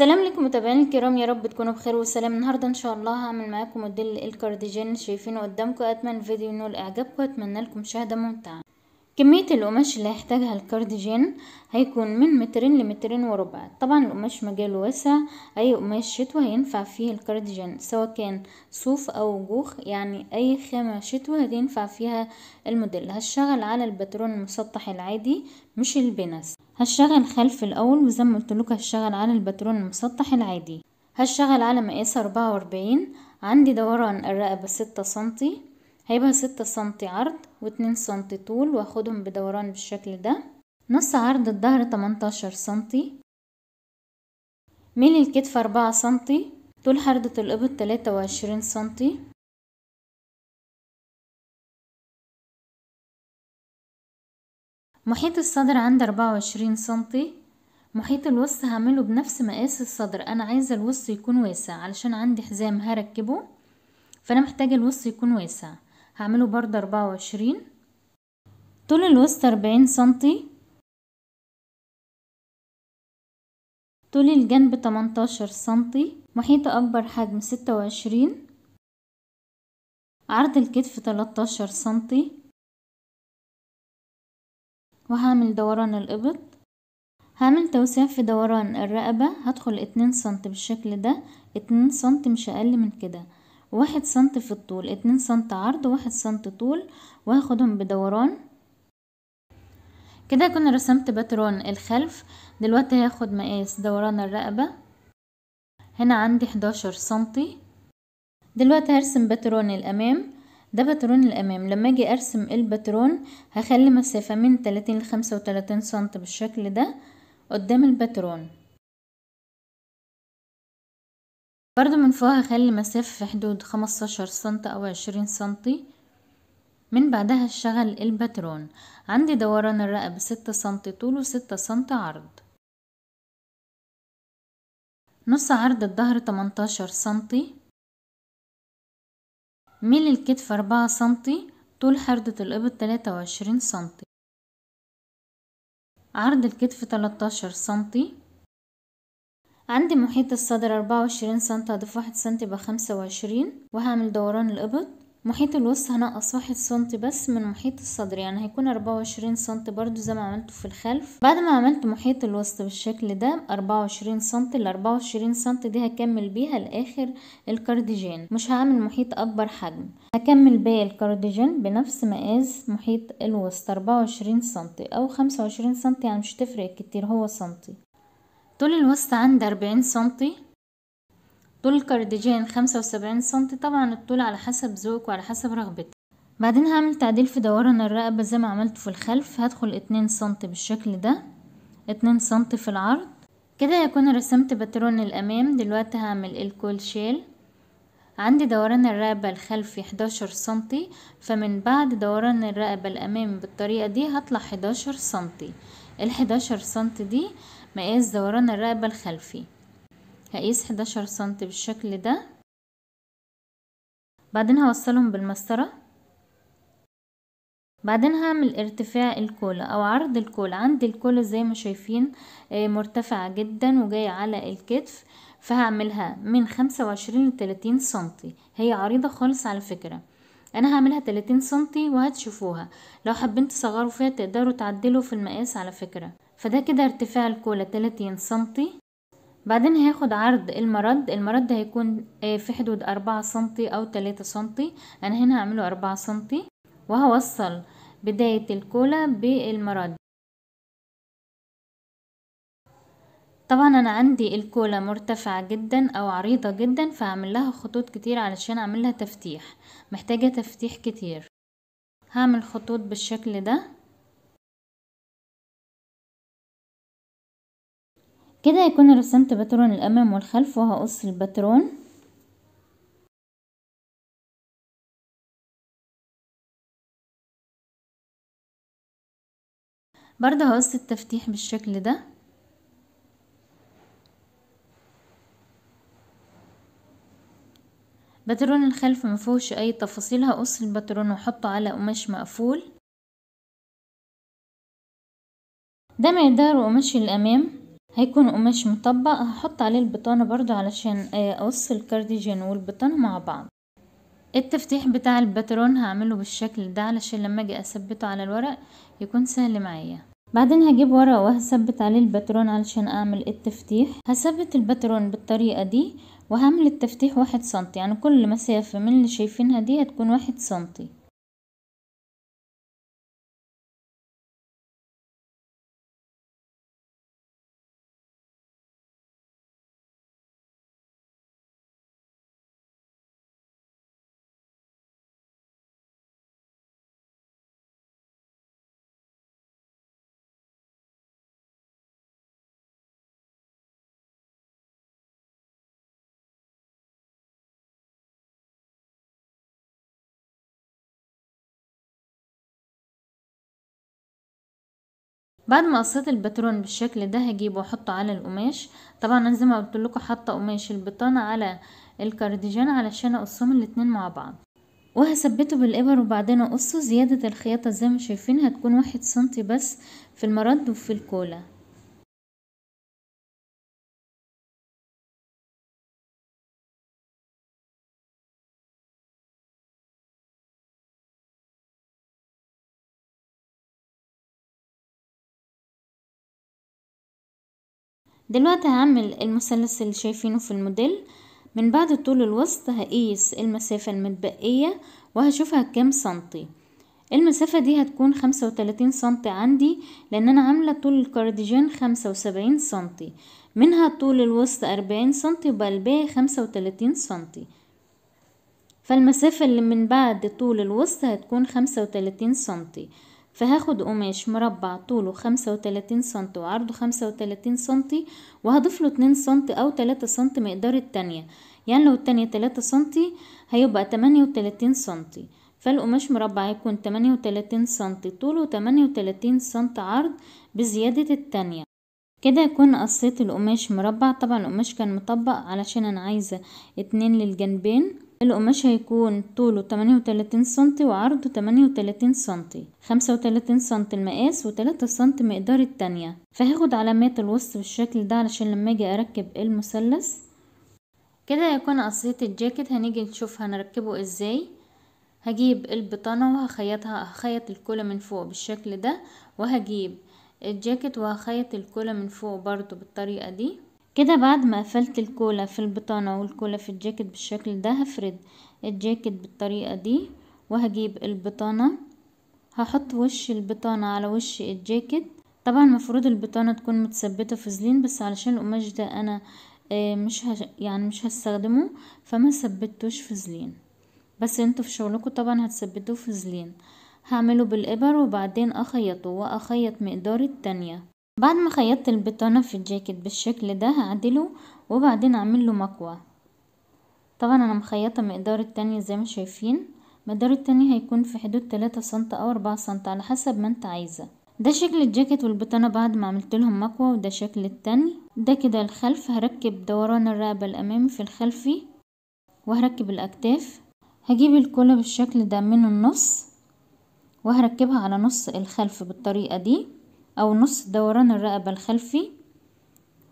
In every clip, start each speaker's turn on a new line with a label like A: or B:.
A: السلام عليكم متابعين الكرام يا رب تكونوا بخير وسلام النهارده ان شاء الله هعمل معاكم موديل الكارديجان شايفينه قدامكم اتمنى الفيديو ينول اعجابكم واتمنى لكم مشاهده ممتعه كميه القماش اللي هيحتاجها الكارديجان هيكون من مترين لمترين وربع طبعا القماش مجاله واسع اي قماش شتوي هينفع فيه الكارديجان سواء كان صوف او جوخ يعني اي خامه شتوي هينفع فيها الموديل هشتغل على الباترون المسطح العادي مش البنس هشتغل خلف الأول وزي ما قلتلك هشتغل على الباترون المسطح العادي هشتغل على مقاس أربعة وأربعين عندي دوران الرقبة ستة سنتي هيبقى ستة سنتي عرض واتنين سنتي طول واخدهم بدوران بالشكل ده نص عرض الظهر تمنتاشر
B: سنتي ميل الكتف أربعة سنتي طول حردة الإبط تلاتة وعشرين سنتي محيط الصدر عندي أربعة وعشرين سنتي
A: محيط الوسط هعمله بنفس مقاس الصدر انا عايزه الوسط يكون واسع علشان عندي حزام هركبه فانا محتاجه الوسط يكون واسع هعمله برضه أربعة وعشرين
B: طول الوسط أربعين سنتي طول الجنب تمنتاشر سنتي محيط اكبر حجم ستة وعشرين عرض الكتف تلاتاشر سنتي وهعمل دوران الإبط هعمل
A: توسيع في دوران الرقبة هدخل اتنين سنت بالشكل ده اتنين سنت مش أقل من كده واحد سنت في الطول اتنين سنت عرض واحد سنت طول وهاخدهم بدوران كده كنا رسمت باترون الخلف دلوقتي هاخد مقاس دوران الرقبة هنا عندي حداشر سنتي دلوقتي هرسم باترون الأمام ده باترون الامام لما اجي ارسم الباترون هخلي مسافة من 30 ل 35 سنت بالشكل ده قدام الباترون برضو من فوق هخلي مسافة في حدود 15 سنت او 20 سم من بعدها هشتغل الباترون عندي دوران الرقبة 6 سنت طول و6 سنت عرض
B: نص عرض الظهر 18 سنتي ميل الكتف أربعة سنتي طول حردة الإبط تلاتة وعشرين سنتي عرض الكتف تلتاشر
A: سنتي عندي محيط الصدر أربعة وعشرين سنتي هضيف واحد سنتي بخمسة وعشرين وهعمل دوران الإبط محيط الوسط هنقص واحد سنتي بس من محيط الصدر يعني هيكون أربعة وعشرين سنتي برضو زي ما عملته في الخلف بعد ما عملت محيط الوسط بالشكل ده أربعة وعشرين سنتي الاربعة وعشرين سنتي دي هكمل بيها لآخر الكارديجين مش هعمل محيط أكبر حجم هكمل باقي الكارديجين بنفس مقاس محيط الوسط أربعة وعشرين سنتي أو خمسة وعشرين سنتي يعني مش تفرق كتير هو سنتي طول الوسط عندي أربعين سنتي طول كارديجان خمسة وسبعين سنتي طبعا الطول على حسب ذوقك وعلى حسب رغبتك بعدين هعمل تعديل في دوران الرقبة زي ما عملت في الخلف هدخل اتنين سنتي بالشكل ده اتنين سنتي في العرض كده يكون رسمت باترون الامام دلوقتي هعمل الكول شيل عندي دوران الرقبة الخلفي 11 سنتي فمن بعد دوران الرقبة الامامي بالطريقة دي هطلع 11 سنتي ال 11 سنتي دي مقاس دوران الرقبة الخلفي هقيس 11 سم بالشكل ده بعدين هوصلهم بالمسطرة بعدين هعمل ارتفاع الكولا او عرض الكولا عندي الكولا زي ما شايفين آه، مرتفعة جدا وجاية على الكتف فهعملها من خمسة وعشرين لتلاتين سنتي هي عريضة خالص على فكرة انا هعملها تلاتين سنتي وهتشوفوها لو حابين تصغروا فيها تقدروا تعدلوا في المقاس على فكرة فده كده ارتفاع الكولا تلاتين سنتي بعدين هاخد عرض المرد المرد هيكون آه، في حدود أربعة سنتي أو تلاتة سنتي أنا يعني هنا هعمله أربعة سنتي وهوصل بداية الكولا بالمرد طبعا أنا عندي الكولا مرتفعة جدا أو عريضة جدا فهعمل لها خطوط
B: كتير علشان أعمل لها تفتيح محتاجة تفتيح كتير هعمل خطوط بالشكل ده كده يكون رسمت باترون الامام والخلف وهقص الباترون برضه هقص التفتيح بالشكل ده
A: باترون الخلف مفهوش اي تفاصيل هقص الباترون واحطه على قماش مقفول
B: ده معدار قماش الامام هيكون قماش مطبق هحط عليه البطانة برضو علشان آه، اقص الكارديجان والبطانة
A: مع بعض التفتيح بتاع الباترون هعمله بالشكل ده علشان لما اجي اثبته على الورق يكون سهل معايا بعدين هجيب ورق وهثبت عليه الباترون علشان اعمل التفتيح هثبت الباترون بالطريقة دي وهعمل التفتيح واحد سنتي
B: يعني كل مسافة من اللي شايفينها دي هتكون واحد سنتي بعد ما قصيت الباترون بالشكل ده هجيبه
A: واحطه على القماش طبعا انا زي ما قلت لكم حاطه قماش البطانه على الكارديجان علشان اقصهم الاتنين مع بعض وهثبته بالابر وبعدين اقصه زياده الخياطه زي
B: ما شايفين هتكون واحد سنتي بس في المرد وفي الكولا دلوقتي هعمل المثلث اللي شايفينه في الموديل من بعد طول الوسط
A: هقيس المسافة المتبقية وهشوفها كام سنتي المسافة دي هتكون خمسة وتلاتين سنتي عندي لان انا عاملة طول الكارديجان خمسة وسبعين سنتي منها طول الوسط اربعين سنتي وبقى الباقي خمسة وتلاتين سنتي فالمسافة اللي من بعد طول الوسط هتكون خمسة وتلاتين سنتي فهاخد قماش مربع طوله خمسة وتلاتين سنتي وعرضه خمسة وتلاتين سنتي وهضيف له اتنين سنتي او تلاتة سنتي مقدار التانية يعني لو التانية تلاتة سنتي هيبقى تمانية وتلاتين سنتي فالقماش مربع هيكون تمانية وتلاتين سنتي طوله وتمانية وتلاتين سنتي عرض بزيادة التانية كده يكون قصيت القماش مربع طبعا القماش كان مطبق علشان انا عايزة اتنين للجنبين القماش هيكون طوله 38 سنتي وعرضه 38 سنتي 35 سنتي المقاس و3 سنتي مقدار التانية فهاخد علامات الوسط بالشكل ده علشان لما اجي اركب المثلث كده هيكون قصية الجاكيت هنيجي نشوف هنركبه ازاي هجيب البطانة وهخيطها هخيط الكولة من فوق بالشكل ده وهجيب الجاكيت وهخيط الكولة من فوق برضو بالطريقة دي كده بعد ما قفلت الكولا في البطانة والكولا في الجاكيت بالشكل ده هفرد الجاكيت بالطريقة دي وهجيب البطانة هحط وش البطانة على وش الجاكيت طبعا المفروض البطانة تكون متثبتة في زلين بس علشان القماش ده انا آه، مش هش... يعني مش هستخدمه فما ثبتوش زلين بس انتوا في شغلكم طبعا هتثبتوه في زلين هعمله بالابر وبعدين اخيطه واخيط مقدار التانية بعد ما خيطت البطانة في الجاكيت بالشكل ده هعدله وبعدين اعمل له مكوى طبعا انا مخيطة مقدار التانية زي ما شايفين مقدار التانية هيكون في حدود تلاتة سنت او اربعة سنت على حسب ما انت عايزة ده شكل الجاكيت والبطانة بعد ما عملت لهم مكوى وده شكل التاني ده كده الخلف هركب دوران الرقبة الامامي في الخلفي وهركب الاكتاف هجيب الكولا بالشكل ده من النص وهركبها على نص الخلف بالطريقة دي أو نص دوران الرقبة الخلفي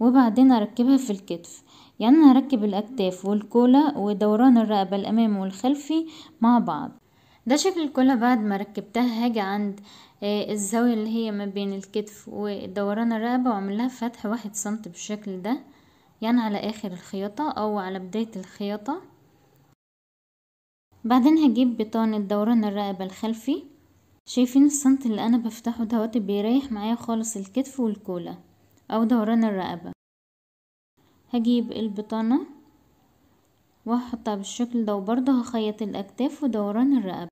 A: وبعدين أركبها في الكتف يعني هركب الأكتاف والكولا ودوران الرقبة الامام والخلفي مع بعض ده شكل الكولا بعد ما ركبتها هاجي عند آه، الزاوية اللي هي ما بين الكتف ودوران الرقبة وأعملها فتح واحد سنت بالشكل ده يعني على آخر الخياطة أو على بداية الخياطة بعدين هجيب بطانة دوران الرقبة الخلفي شايفين الصنط اللي انا بفتحه دوت بيريح معايا خالص الكتف والكولا او دوران الرقبة هجيب البطانة وهحطها بالشكل ده وبرضه هخيط الاكتاف ودوران الرقبة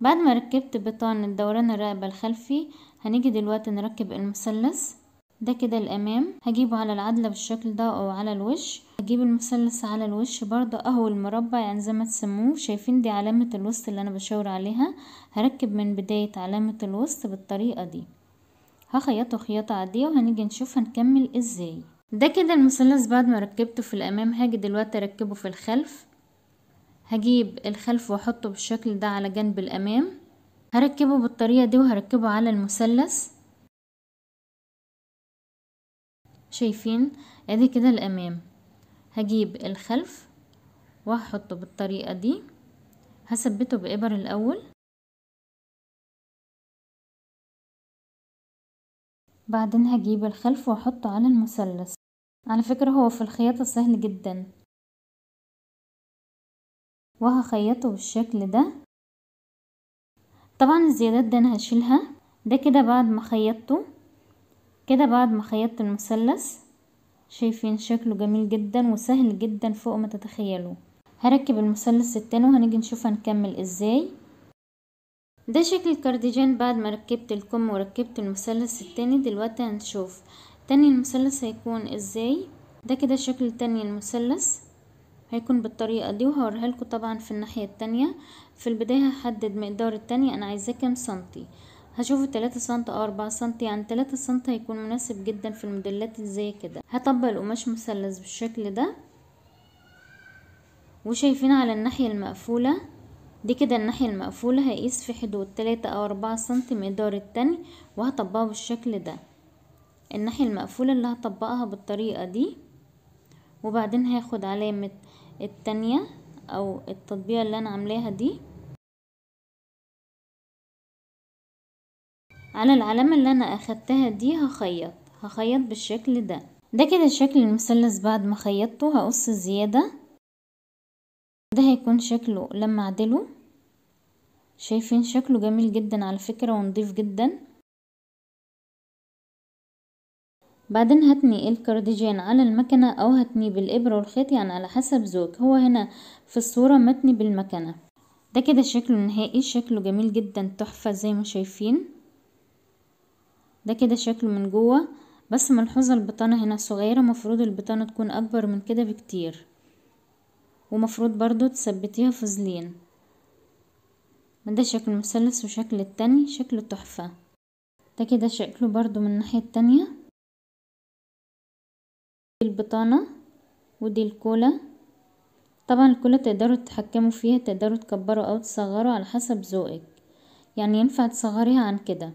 A: بعد ما ركبت بطانة دوران الرقبة الخلفي هنيجي دلوقتي نركب المثلث ده كده الامام هجيبه على العدله بالشكل ده او على الوش هجيب المثلث على الوش برضه اهو المربع يعني زي ما تسموه شايفين دي علامه الوسط اللي انا بشاور عليها هركب من بدايه علامه الوسط بالطريقه دي هخيطه خياطه عاديه وهنيجي نشوف هنكمل ازاي ده كده المثلث بعد ما ركبته في الامام هاجي دلوقتي اركبه في الخلف هجيب الخلف واحطه بالشكل ده على جنب الامام هركبه بالطريقه دي وهركبه على المثلث شايفين ادي كده الامام هجيب الخلف
B: وهحطه بالطريقة دي هثبته بإبر الأول بعدين هجيب الخلف واحطه على المثلث على فكرة هو في الخياطة سهل جدا وهخيطه بالشكل ده طبعا
A: الزيادات دي انا هشيلها ده كده بعد ما خيطته كده بعد ما خيطت المثلث شايفين شكله جميل جدا وسهل جدا فوق ما تتخيلوه هركب المثلث التاني وهنيجي نشوف هنكمل ازاي ده شكل الكارديجان بعد ما ركبت الكم وركبت المثلث التاني دلوقتي هنشوف تاني المثلث هيكون ازاي ده كده شكل تاني المثلث هيكون بالطريقة دي وهوريها لكم طبعا في الناحية التانية في البداية هحدد مقدار التانية انا عايزاه كام سنتي هشوف التلاتة سنت او أربعة سنت يعني تلاتة سنت هيكون مناسب جدا في الموديلات زي كده هطبق القماش مثلث بالشكل ده وشايفين على الناحية المقفولة دي كده الناحية المقفولة هقيس في حدود تلاتة أو أربعة سنت مقدار التاني وهطبقه بالشكل ده الناحية المقفولة اللي هطبقها بالطريقة دي وبعدين هاخد علامة التانية
B: أو التطبيقة اللي أنا عاملاها دي على العلامة اللي انا اخدتها دي هخيط هخيط بالشكل
A: ده ده كده شكل المثلث بعد ما خيطته هقص زيادة
B: ده هيكون شكله لما اعدله شايفين شكله جميل جدا على فكرة ونضيف جدا بعدين
A: هتني الكارديجان على المكنة او هتني بالابرة والخيط يعني على حسب زوج هو هنا في الصورة متني بالمكنة ده كده شكله النهائي شكله جميل جدا تحفة زي ما شايفين ده كده شكله من جوه بس ملحوظة البطانة هنا صغيرة مفروض البطانة تكون اكبر من كده بكتير ومفروض برضو تثبتيها فزلين ده شكل مثلث وشكل التاني
B: شكل تحفة ده كده شكله برضو من الناحية التانية دي البطانة ودي الكولا طبعا
A: الكولا تقدروا تتحكموا فيها تقدروا تكبروا او تصغروا على حسب ذوقك يعني ينفع تصغريها عن كده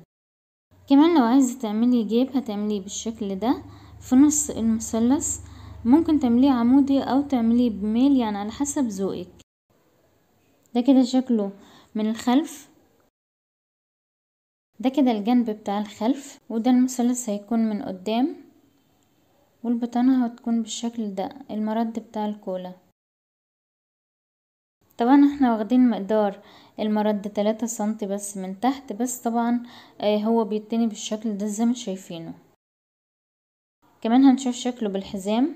A: كمان لو عايزة تعملي جيب هتعمليه بالشكل ده في نص المثلث ممكن تعمليه عمودي او تعمليه بميل يعني على حسب ذوقك ده كده شكله من الخلف ده كده الجنب بتاع الخلف وده المثلث هيكون من قدام والبطانة هتكون بالشكل ده المرد بتاع الكولا طبعا احنا واخدين مقدار المرد تلاتة سنتي بس من تحت
B: بس طبعا آه، هو بيتني بالشكل ده زي ما شايفينه كمان هنشوف شكله بالحزام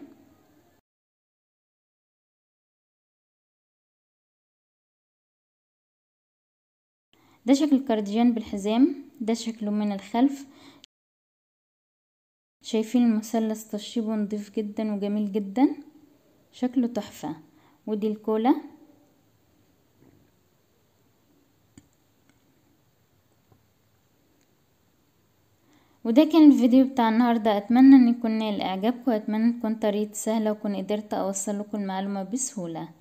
B: ده شكل الكارديجان بالحزام ده شكله من الخلف شايفين
A: المثلث تشيبه نضيف جدا وجميل جدا شكله تحفة ودي الكولا وده كان الفيديو بتاع النهاردة اتمنى ان يكون نال اعجابكم اتمنى تكون طريقة سهلة وكون قدرت اوصل لكم المعلومة بسهولة